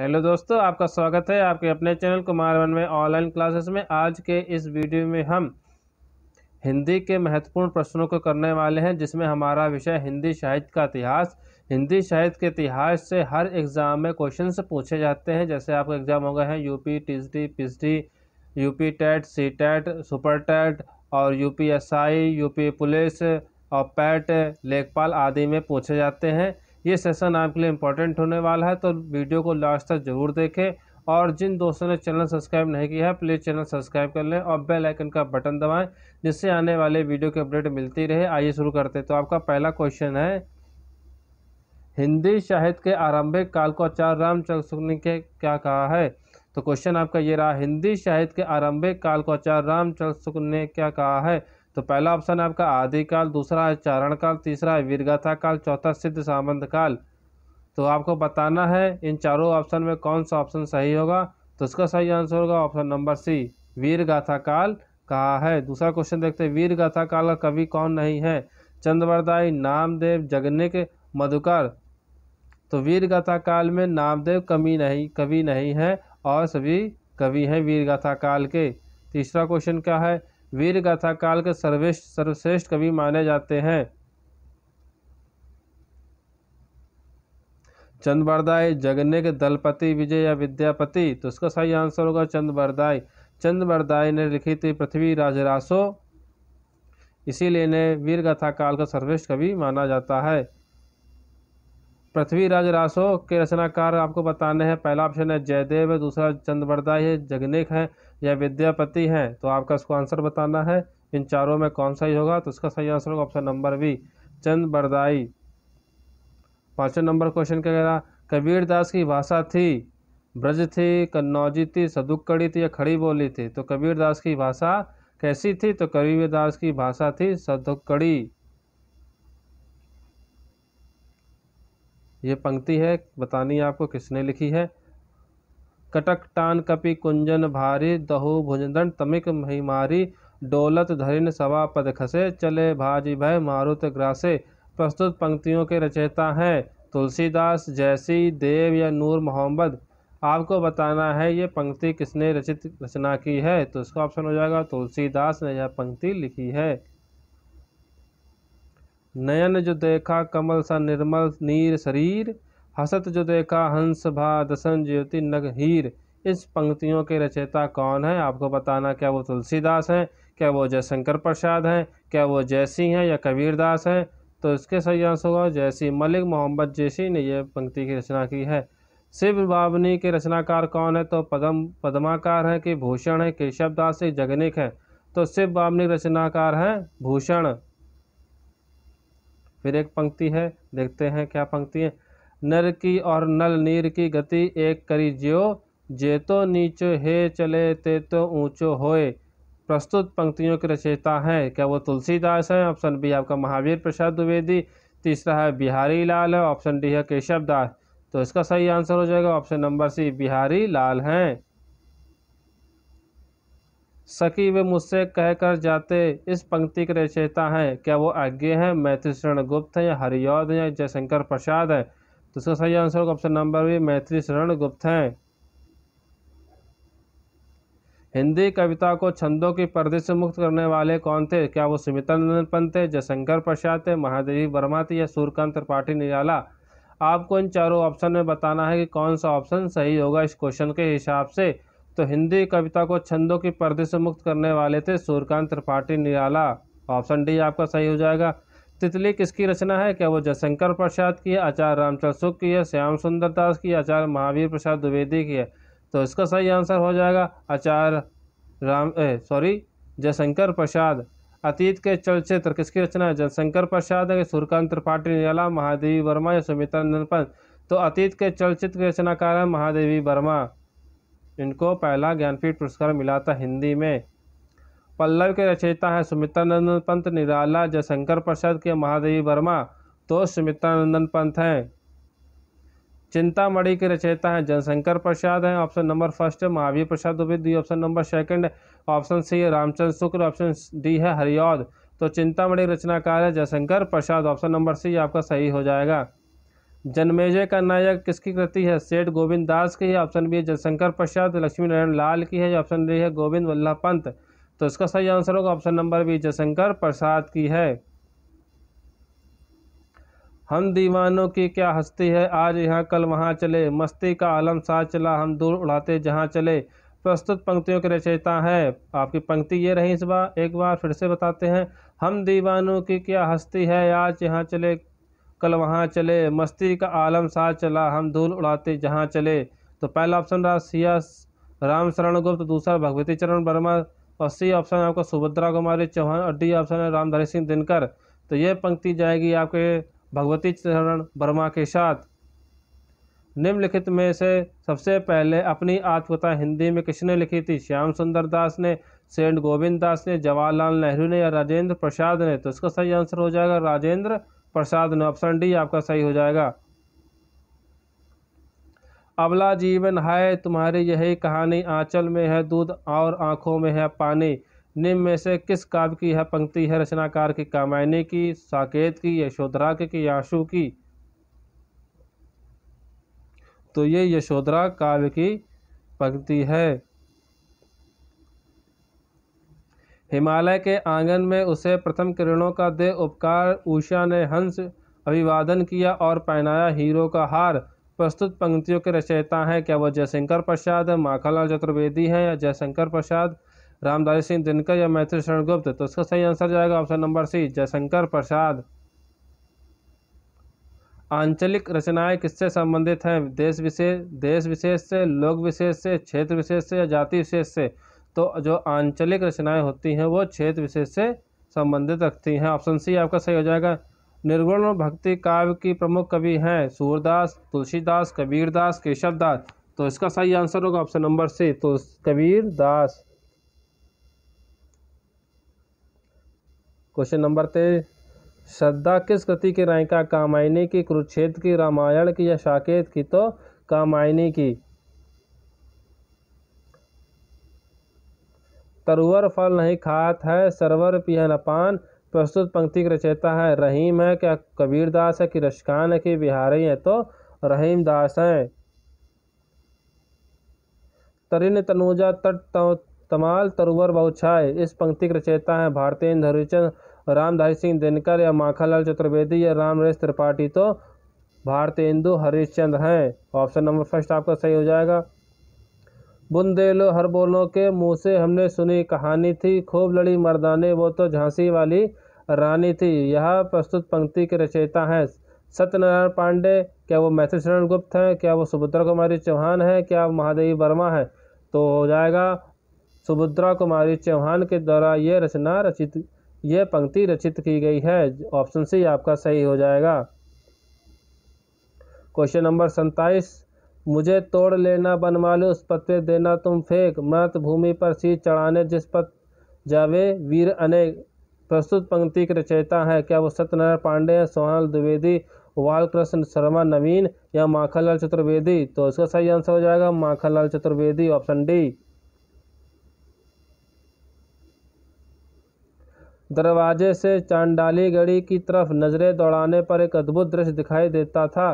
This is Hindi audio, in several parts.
हेलो दोस्तों आपका स्वागत है आपके अपने चैनल कुमार वन में ऑनलाइन क्लासेस में आज के इस वीडियो में हम हिंदी के महत्वपूर्ण प्रश्नों को करने वाले हैं जिसमें हमारा विषय हिंदी साहित्य का इतिहास हिंदी साहित्य के इतिहास से हर एग्ज़ाम में क्वेश्चन पूछे जाते हैं जैसे आपका एग्ज़ाम हो गए हैं U P T D P D U P TET C TET super TET और U P S I U P police और पैट लेखपाल e आदि में पूछे जाते हैं ये सेशन आपके लिए इंपॉर्टेंट होने वाला है तो वीडियो को लास्ट तक जरूर देखें और जिन दोस्तों ने चैनल सब्सक्राइब नहीं किया है प्लीज़ चैनल सब्सक्राइब कर लें और बेल आइकन का बटन दबाएं जिससे आने वाले वीडियो की अपडेट मिलती रहे आइए शुरू करते हैं तो आपका पहला क्वेश्चन है हिंदी साहित्य के आरंभिक काल को आचार्य रामचंद्र शुक्ल ने क्या कहा है तो क्वेश्चन आपका ये रहा हिंदी साहित्य के आरंभिक काल को आचार्य रामचंद्र शुक्ल ने क्या कहा है तो पहला ऑप्शन है आपका आदिकाल दूसरा है चारण काल तीसरा है वीरगाथा काल चौथा सिद्ध सामंत काल तो आपको बताना है इन चारों ऑप्शन में कौन सा ऑप्शन सही होगा तो इसका सही आंसर होगा ऑप्शन नंबर सी वीरगाथा काल कहा है दूसरा क्वेश्चन देखते हैं वीरगाथा काल का कवि कौन नहीं है चंद्रवरदाई नामदेव जगनिक मधुकर तो वीरगाथा काल में नामदेव कमी नहीं कवि नहीं है और सभी कवि हैं वीरगाथा काल के तीसरा क्वेश्चन क्या है वीर गाथा काल के सर्वेश्ठ सर्वश्रेष्ठ कवि माने जाते हैं चंद्रवरदाय जगने के दलपति विजय या विद्यापति तो इसका सही आंसर होगा चंद्रवरदाय चंद्रवरदाय ने लिखी थी पृथ्वी राजरासो इसीलिए इन्हें वीर गाथा काल का सर्वश्रेष्ठ कवि माना जाता है पृथ्वीराज रासो के रचनाकार आपको बताने हैं पहला ऑप्शन है जयदेव है दूसरा चंद्रवरदा है जगनिक है या विद्यापति हैं तो आपका इसको आंसर बताना है इन चारों में कौन सा ही होगा तो इसका सही आंसर होगा option number B Chand Bardai पाँचवें नंबर क्वेश्चन क्या कह रहा कबीर दास की भाषा थी ब्रज थी कन्नौजी थी सदुक्कड़ी थी या खड़ी बोली थी तो कबीर दास की भाषा कैसी थी तो कबीर दास की भाषा थी सदुक्कड़ी ये पंक्ति है बतानी आपको किसने लिखी है कटक टान कपि कुंजन भारी दहु भुजन तमिक महिमारी डोलत धरिन सवा पद खसे चले भाजी भय मारुत ग्रासे प्रस्तुत पंक्तियों के रचयिता हैं तुलसीदास जैसी देव या नूर मोहम्मद आपको बताना है ये पंक्ति किसने रचित रचना की है तो इसका ऑप्शन हो जाएगा तुलसीदास ने यह पंक्ति लिखी है नयन जो देखा कमल सा निर्मल नीर शरीर हसत जो देखा हंस भा दसन ज्योति नग हीर इस पंक्तियों के रचयिता कौन है आपको बताना क्या वो तुलसीदास हैं क्या वो जयशंकर प्रसाद हैं क्या वो जयसी हैं या कबीरदास हैं तो इसके सही आंसर होगा जयसी मलिक मोहम्मद जैसी ने यह पंक्ति की रचना की है शिव बावनी के रचनाकार कौन है तो पदम पदमाकार हैं कि भूषण है केशव दास जगनिक है तो शिव बावनी रचनाकार हैं भूषण फिर एक पंक्ति है देखते हैं क्या पंक्ति है नर की और नल नीर की गति एक करी जियो जे तो नीचो हे चले ते तो ऊँचो होए प्रस्तुत पंक्तियों की रचयिता हैं क्या वो तुलसीदास हैं ऑप्शन बी आपका महावीर प्रसाद द्विवेदी तीसरा है बिहारी लाल है ऑप्शन डी है केशव दास तो इसका सही आंसर हो जाएगा option number C Bihari Lal हैं सकी वे मुझसे कह कर जाते इस पंक्ति के रचयिता हैं क्या वो आज्ञे हैं मैत्री शरण गुप्त हैं या हरियोध हैं या जयशंकर प्रसाद हैं तो इसका सही आंसर होगा ऑप्शन नंबर बी मैत्री शरण गुप्त हैं हिंदी कविता को छंदों की पर्दे से मुक्त करने वाले कौन थे क्या वो सुमित्रंदन पंत थे जयशंकर प्रसाद थे महादेवी वर्मा थे या सूर्यकांत त्रिपाठी निराला आपको इन चारों ऑप्शन में बताना है कि कौन सा ऑप्शन सही होगा इस क्वेश्चन के हिसाब से तो हिंदी कविता को छंदों की पर्दे से मुक्त करने वाले थे सूर्यकांत त्रिपाठी निराला ऑप्शन डी आपका सही हो जाएगा तितली किसकी रचना है क्या वो जयशंकर प्रसाद की है आचार्य रामचंद्र शुक्ल की है श्याम सुंदर दास की आचार्य महावीर प्रसाद द्विवेदी की है तो इसका सही आंसर हो जाएगा आचार्य राम सॉरी जयशंकर प्रसाद अतीत के चलचित्र किसकी रचना है जयशंकर प्रसाद है सूर्यकांत त्रिपाठी निराला महादेवी वर्मा या सुमित्रा नरपन तो अतीत के चलचित्र रचनाकार है महादेवी वर्मा इनको पहला ज्ञानपीठ पुरस्कार मिला था हिंदी में पल्लव के रचयिता है सुमित्रानंदन पंत निराला जयशंकर प्रसाद के महादेवी वर्मा तो सुमित्रानंदन पंत हैं चिंतामढ़ी के रचयिता हैं जयशंकर प्रसाद हैं ऑप्शन नंबर फर्स्ट है Mahavir Prasad Dwivedi option number second option C है रामचंद्र शुक्ल ऑप्शन डी है हरिऔद तो चिंतामढ़ी रचनाकार है Jaishankar Prasad option number C आपका सही हो जाएगा जनमेजय का नायक किसकी कृति है सेठ गोविंद दास की है ऑप्शन बी है जयशंकर प्रसाद लक्ष्मी नारायण लाल की है ऑप्शन डी है गोविंद वल्लभ पंत तो इसका सही आंसर होगा option number B Jaishankar Prasad की है हम दीवानों की क्या हस्ती है आज यहाँ कल वहाँ चले मस्ती का आलम साथ चला हम दूर उड़ाते जहाँ चले प्रस्तुत पंक्तियों के रचयिता है आपकी पंक्ति ये रही इस बार एक बार फिर से बताते हैं हम दीवानों की क्या हस्ती है आज यहाँ चले कल वहाँ चले मस्ती का आलम सा चला हम धूल उड़ाते जहाँ चले तो पहला ऑप्शन रहा सिया राम शरण गुप्त दूसरा भगवती चरण वर्मा और सी ऑप्शन आपका सुभद्रा कुमारी चौहान और डी ऑप्शन है रामधारी सिंह दिनकर तो यह पंक्ति जाएगी आपके भगवती चरण वर्मा के साथ निम्नलिखित में से सबसे पहले अपनी आत्मकथा हिंदी में किसने लिखी थी श्याम सुंदर दास ने सेंट गोविंद दास ने जवाहरलाल नेहरू ने या राजेंद्र प्रसाद ने तो इसका सही आंसर हो जाएगा राजेंद्र प्रसाद ऑप्शन डी आपका सही हो जाएगा अबला जीवन है तुम्हारी यही कहानी आंचल में है दूध और आंखों में है पानी निम्न में से किस काव्य की है पंक्ति है रचनाकार की कामायनी की साकेत की यशोधरा की आंसू की तो ये यशोधरा काव्य की पंक्ति है हिमालय के आंगन में उसे प्रथम किरणों का दे उपकार ऊषा ने हंस अभिवादन किया और पहनाया हीरो का हार प्रस्तुत पंक्तियों के रचयिता हैं क्या वह जयशंकर प्रसाद माखनलाल चतुर्वेदी हैं या जयशंकर प्रसाद रामधारी सिंह दिनकर या मैथिल शरण गुप्त तो इसका सही आंसर जाएगा option number C Jaishankar Prasad आंचलिक रचनाएं किससे संबंधित हैं देश विशेष देश विशेष से लोक विशेष से क्षेत्र विशेष से या जाति विशेष से तो जो आंचलिक रचनाएं होती हैं वो क्षेत्र विशेष से संबंधित रखती हैं ऑप्शन सी आपका सही हो जाएगा निर्गुण भक्ति काव्य की प्रमुख कवि हैं सूरदास तुलसीदास कबीरदास केशवदास तो इसका सही आंसर होगा ऑप्शन नंबर सी तो कबीर दास क्वेश्चन नंबर तेईस श्रद्धा किस कृति की नायिका कामायनी की कुरुक्षेत्र की रामायण की या साकेत की तो कामायनी की तरुवर फल नहीं खात है सरवर पियन पान प्रस्तुत पंक्ति की रचयता है रहीम है क्या कबीर दास है कि रशकान है कि बिहारी है तो रहीम दास हैं तरिन तनुजा तट तमाल तरुवर बहुछाए इस पंक्ति की रचयता है भारतीय धरुचंद रामधारी सिंह दिनकर या माखालाल चतुर्वेदी या रामरेश त्रिपाठी तो भारतेंदु हरिश्चंद्र हैं ऑप्शन नंबर फर्स्ट आपका सही हो जाएगा बुंदेलो हरबोलों के मुँह से हमने सुनी कहानी थी खूब लड़ी मर्दाने वो तो झांसी वाली रानी थी यह प्रस्तुत पंक्ति के रचयिता हैं सत्यनारायण पांडे क्या वो मैथिल गुप्त हैं क्या वो सुभद्रा कुमारी चौहान हैं क्या वो महादेवी वर्मा हैं तो हो जाएगा सुभद्रा कुमारी चौहान के द्वारा ये रचना रचित ये पंक्ति रचित की गई है ऑप्शन सी आपका सही हो जाएगा क्वेश्चन नंबर सत्ताईस मुझे तोड़ लेना बनमालू उस पत्ते देना तुम फेंक मृत भूमि पर सी चढ़ाने जिस पर जावे वीर अनेक प्रस्तुत पंक्ति के रचयिता है क्या वो सत्यनारायण पांडे हैं सोहनल द्विवेदी वाल कृष्ण शर्मा नवीन या माखनलाल चतुर्वेदी तो इसका सही आंसर हो जाएगा माखनलाल चतुर्वेदी ऑप्शन डी दरवाजे से चांडाली गढ़ी की तरफ नजरें दौड़ाने पर एक अद्भुत दृश्य दिखाई देता था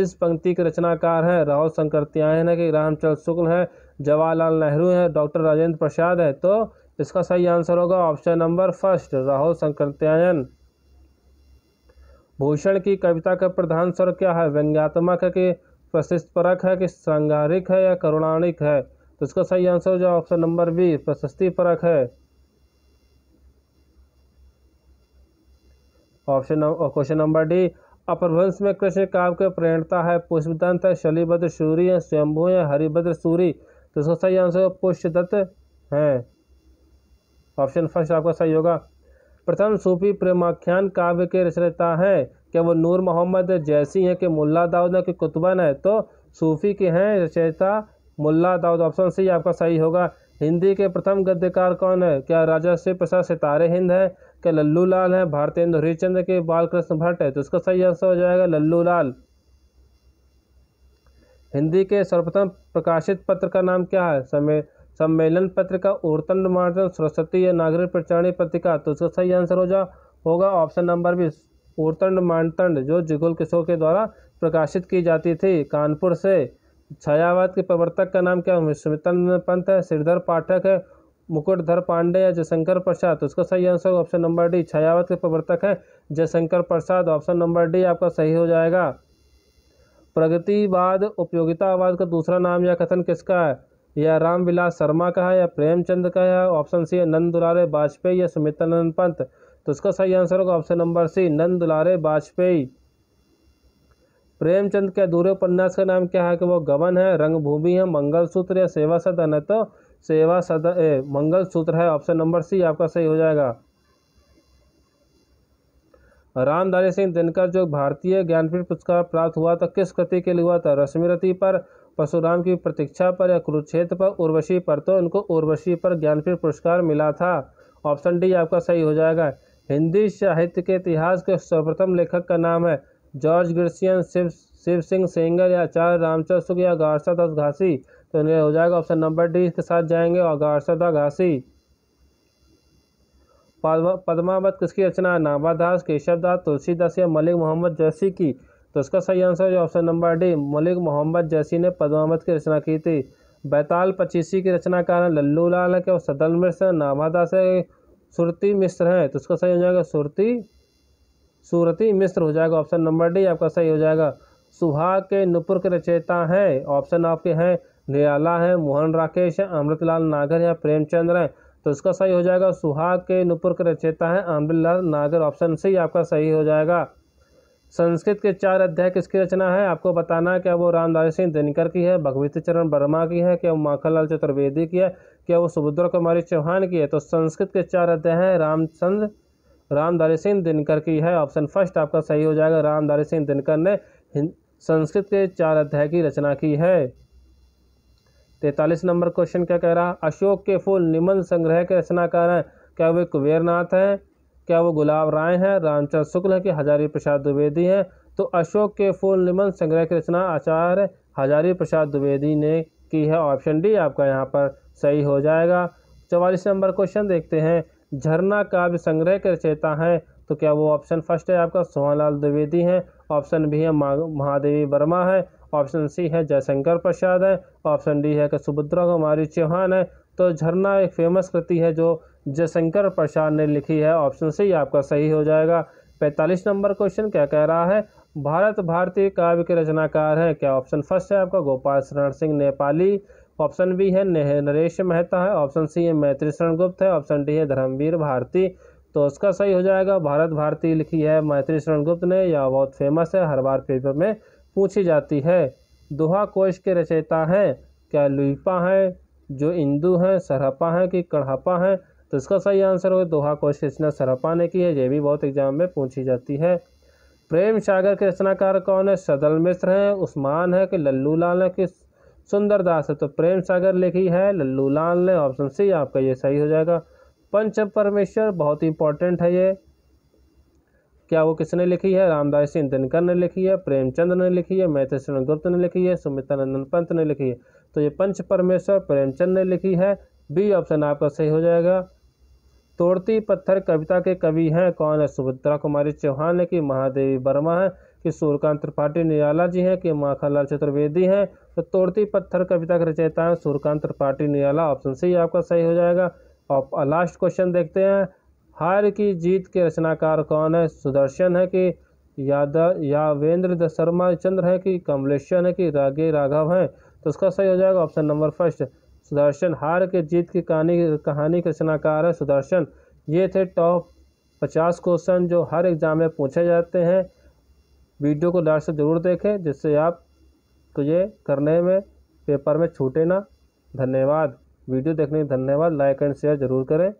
इस पंक्ति के रचनाकार हैं राहुल शंकर त्यायन है कि रामचंद्र शुक्ल है जवाहरलाल नेहरू है डॉक्टर राजेंद्र प्रसाद है तो इसका सही आंसर होगा option number first Rahul Sankrityayan Bhushan की कविता का प्रधान स्वर क्या है व्यंग्यात्मक है कि प्रशस्त है कि सांगारिक है या करुणाणिक है तो इसका सही आंसर हो जाए ऑप्शन नंबर बी प्रशस्ति परक है ऑप्शन क्वेश्चन नंबर डी अपभ्रंश में कृष्ण काव्य के प्रेरणता है पुष्पदंत है शलिभद्र सूरी है स्वयंभू है हरिभद्र सूरी तो इसका सही आंसर पुष्यदत्त है ऑप्शन फर्स्ट आपका सही होगा प्रथम सूफी प्रेमाख्यान काव्य के रचयिता हैं क्या वो नूर मोहम्मद जैसी हैं कि मुल्ला दाऊद के कुतबन है तो सूफी के हैं रचयिता मुल्ला दाऊद ऑप्शन सी आपका सही होगा हिंदी के प्रथम गद्यकार कौन है क्या राजा शिव प्रसाद सितारे हिंद है क्या लल्लू लाल है भारतेंदु हरिश्चंद्र के बालकृष्ण भट्ट है तो इसका सही आंसर हो जाएगा लल्लू लाल हिंदी के सर्वप्रथम प्रकाशित पत्र का नाम क्या है समय सम्मेलन पत्र का ओरतन मार्जन सरस्वती या नागरिक प्रचारणी पत्रिका तो उसका सही आंसर हो जा होगा ऑप्शन नंबर बीस ओरतंड मानतंड जो जुगुल किशोर के द्वारा प्रकाशित की जाती थी कानपुर से छायावाद के प्रवर्तक का नाम क्या होंगे सुमितन पंत है श्रीधर पाठक है मुकुटधर पांडे या जयशंकर प्रसाद उसका सही आंसर ऑप्शन नंबर डी छायावाद के प्रवर्तक है Jaishankar Prasad option number D आपका सही हो जाएगा प्रगतिवाद उपयोगितावाद का दूसरा नाम या कथन किसका है यह रामविलास शर्मा का है या प्रेमचंद का है ऑप्शन सी नंद दुलारे वाजपेयी या सुमित्रानंद पंत तो उसका सही आंसर होगा ऑप्शन नंबर सी नंद दुलारे वाजपेयी प्रेमचंद के अधूरे उपन्यास का नाम क्या है कि वो गवन है रंगभूमि है मंगलसूत्र या सेवा सदन है तो सेवा सदन ए मंगलसूत्र है ऑप्शन नंबर सी आपका सही हो जाएगा रामधारी सिंह दिनकर जो भारतीय ज्ञानपीठ पुरस्कार प्राप्त हुआ था किस कृति के लिए हुआ था रश्मिरति पर परशुराम की प्रतीक्षा पर या कुरुक्षेत्र पर उर्वशी पर तो उनको उर्वशी पर ज्ञानपीठ पुरस्कार मिला था ऑप्शन डी आपका सही हो जाएगा हिंदी साहित्य के इतिहास के सर्वप्रथम लेखक का नाम है जॉर्ज ग्रसियन शिव शिव सिंह सेंगर या चार रामचंद्र शुक्ल या गारसा दास घासी तो इन्हें हो जाएगा ऑप्शन नंबर डी इसके साथ जाएंगे और गारसा दास घासी पद्मावत किसकी रचना है नाभादास केशवदास तुलसीदास या मलिक मोहम्मद जैसी की तो इसका सही आंसर है option number D Malik Muhammad Jayasi ने पद्मावत की रचना की थी बैताल पचीसी की रचना का लल्लू लाल है क्या सदल मिश्र नाभादास है सुरती मिश्र हैं तो इसका सही हो जाएगा सुरती सूरती मिस्र हो जाएगा ऑप्शन नंबर डी आपका सही हो जाएगा सुहाग के नुपुर के रचयिता हैं ऑप्शन आपके हैं निराला है मोहन राकेश है अमृतलाल नागर या प्रेमचंद्र हैं तो इसका सही हो जाएगा सुहाग के नुपुर के रचयिता हैं अमृतलाल नागर ऑप्शन सी आपका सही हो जाएगा संस्कृत के चार अध्याय किसकी रचना है आपको बताना है क्या वो रामदास सिंह दिनकर की है भगवती चरण वर्मा की है क्या वो माखनलाल चतुर्वेदी की है क्या वो सुभद्रा कुमारी चौहान की है तो संस्कृत के चार अध्याय हैं रामचंद्र रामधारी सिंह दिनकर की है ऑप्शन फर्स्ट आपका सही हो जाएगा रामधारी सिंह दिनकर ने संस्कृत के चार अध्याय की रचना की है तैतालीस नंबर क्वेश्चन क्या कह रहा अशोक के फूल निमन संग्रह के रचनाकार हैं क्या वे कुबेरनाथ हैं क्या वो गुलाब राय हैं रामचंद्र शुक्ल हैं कि हजारी प्रसाद द्विवेदी हैं तो अशोक के फूल निमन संग्रह की रचना आचार्य हजारी प्रसाद द्विवेदी ने की है ऑप्शन डी आपका यहाँ पर सही हो जाएगा चवालीस नंबर क्वेश्चन देखते हैं झरना काव्य संग्रह के रचयिता हैं तो क्या वो ऑप्शन फर्स्ट है आपका सोहनलाल द्विवेदी हैं ऑप्शन बी है महादेवी वर्मा है ऑप्शन सी है जयशंकर प्रसाद है ऑप्शन डी है कि सुभद्रा कुमारी चौहान है तो झरना एक फेमस कृति है जो जयशंकर प्रसाद ने लिखी है ऑप्शन सी आपका सही हो जाएगा पैंतालीस नंबर क्वेश्चन क्या कह रहा है भारत भारतीय काव्य के रचनाकार हैं क्या ऑप्शन फर्स्ट है आपका गोपाल शरण सिंह नेपाली ऑप्शन बी है नरेश मेहता है ऑप्शन सी है मैत्री शरण गुप्त है ऑप्शन डी है धर्मवीर भारती तो उसका सही हो जाएगा भारत भारती लिखी है मैत्री शरण गुप्त ने यह बहुत फेमस है हर बार पेपर में पूछी जाती है दोहा कोश के रचयिता हैं क्या लुइपा हैं जो इंदू हैं सरहपा हैं कि कढ़ापा हैं तो इसका सही आंसर हो दोहा कोश की रचना सरहपा ने की है ये भी बहुत एग्जाम में पूछी जाती है प्रेम सागर के रचनाकार कौन है सदल मिश्र हैं उस्मान है कि लल्लू लाल है कि सुंदरदास है तो प्रेम सागर लिखी है लल्लू लाल ने ऑप्शन सी आपका ये सही हो जाएगा पंच परमेश्वर बहुत ही इंपॉर्टेंट है ये क्या वो किसने लिखी है रामदास सिंह दिनकर ने लिखी है प्रेमचंद ने लिखी है मैथेश्वर गुप्त ने लिखी है सुमित्रा नंदन पंत ने लिखी है तो ये पंच परमेश्वर प्रेमचंद ने लिखी है बी ऑप्शन आपका सही हो जाएगा तोड़ती पत्थर कविता के कवि हैं कौन है सुभद्रा कुमारी चौहान है कि महादेवी वर्मा है कि सूर्यकांत त्रिपाठी निराला जी हैं कि माखनलाल चतुर्वेदी हैं तो तोड़ती पत्थर कविता के रचयिता है सूर्यकांत त्रिपाठी नियाला ऑप्शन सी आपका सही हो जाएगा और लास्ट क्वेश्चन देखते हैं हार की जीत के रचनाकार कौन है सुदर्शन है कि याद यावेंद्र शर्मा चंद्र है कि कमलेशन है कि रागे राघव हैं तो उसका सही हो जाएगा ऑप्शन नंबर फर्स्ट सुदर्शन हार के जीत की कहानी कहानी के रचनाकार है सुदर्शन ये थे टॉप पचास क्वेश्चन जो हर एग्ज़ाम में पूछे जाते हैं वीडियो को लास्ट से ज़रूर देखें जिससे आप तो ये करने में पेपर में छूटे ना धन्यवाद वीडियो देखने के धन्यवाद लाइक एंड शेयर ज़रूर करें